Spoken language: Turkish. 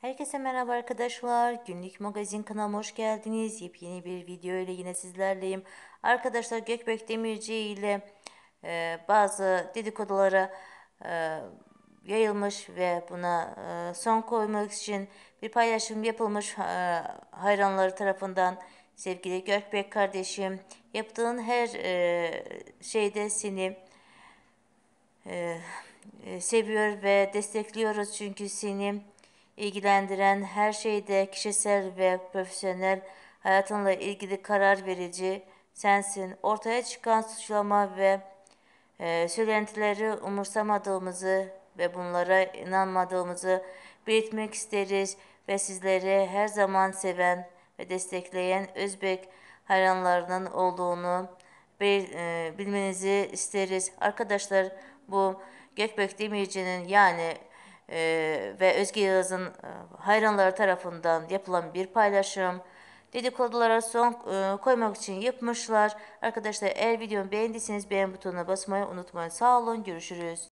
Herkese merhaba arkadaşlar. Günlük magazin kanalıma hoş geldiniz. Yepyeni bir video ile yine sizlerleyim. Arkadaşlar Gökbek Demirci ile e, bazı dedikodulara e, yayılmış ve buna e, son koymak için bir paylaşım yapılmış e, hayranları tarafından. Sevgili Gökbek kardeşim yaptığın her e, şeyde seni e, e seviyor ve destekliyoruz çünkü seni ilgilendiren her şeyde kişisel ve profesyonel hayatınla ilgili karar verici sensin. Ortaya çıkan suçlama ve e, söylentileri umursamadığımızı ve bunlara inanmadığımızı belirtmek isteriz ve sizleri her zaman seven ve destekleyen Özbek hayranlarının olduğunu e, bilmenizi isteriz. Arkadaşlar bu Gökbek Demirci'nin yani e, ve Özge Yağız'ın e, hayranları tarafından yapılan bir paylaşım. Dedikodulara son e, koymak için yapmışlar. Arkadaşlar eğer videomu beğendiyseniz beğen butonuna basmayı unutmayın. Sağ olun görüşürüz.